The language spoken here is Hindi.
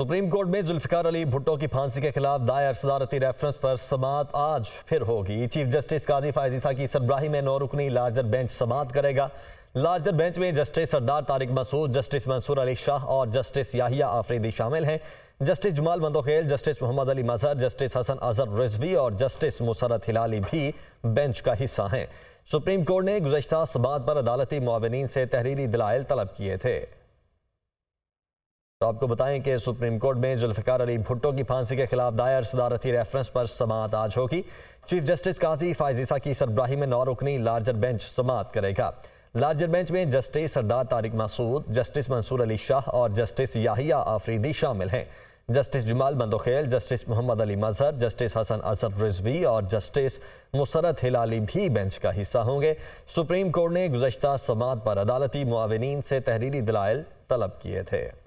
सुप्रीम कोर्ट में जुल्फिकार अली भुट्टो की फांसी के खिलाफ दायर सदारती रेफरेंस पर समात आज फिर होगी चीफ जस्टिस काजी फायजीसा की सरबराही में नौ रुकनी लार्जर बेंच समात करेगा लार्जर बेंच में जस्टिस सरदार तारिक मसूद जस्टिस मंसूर अली शाह और जस्टिस याहिया आफरीदी शामिल हैं justice Jamal Mandokhail justice Muhammad Ali Mazhar justice Hasan Azhar Rizvi और जस्टिस मुसरत हिलाली भी बेंच का हिस्सा हैं सुप्रीम कोर्ट ने गुजशत समात पर अदालती मुआवन से तहरीरी दलाइल तलब किए थे तो आपको बताएं कि सुप्रीम कोर्ट में जुल्फ़िकार अली भुट्टो की फांसी के खिलाफ दायर सदारती रेफरेंस पर समात आज होगी चीफ जस्टिस काजी फायजीसा की सरबराही में नौ रुकनी लार्जर बेंच समात करेगा लार्जर बेंच में जस्टिस सरदार तारिक मसूद जस्टिस मंसूर अली शाह और जस्टिस याहिया आफरीदी शामिल हैं justice Jamal Bandokhel justice Muhammad Ali Mazhar justice Hasan Azhar Rizvi और जस्टिस मुसरत हिलाली भी बेंच का हिस्सा होंगे सुप्रीम कोर्ट ने गुजशत समात पर अदालती मुआवन से तहरीरी दलाइल तलब किए थे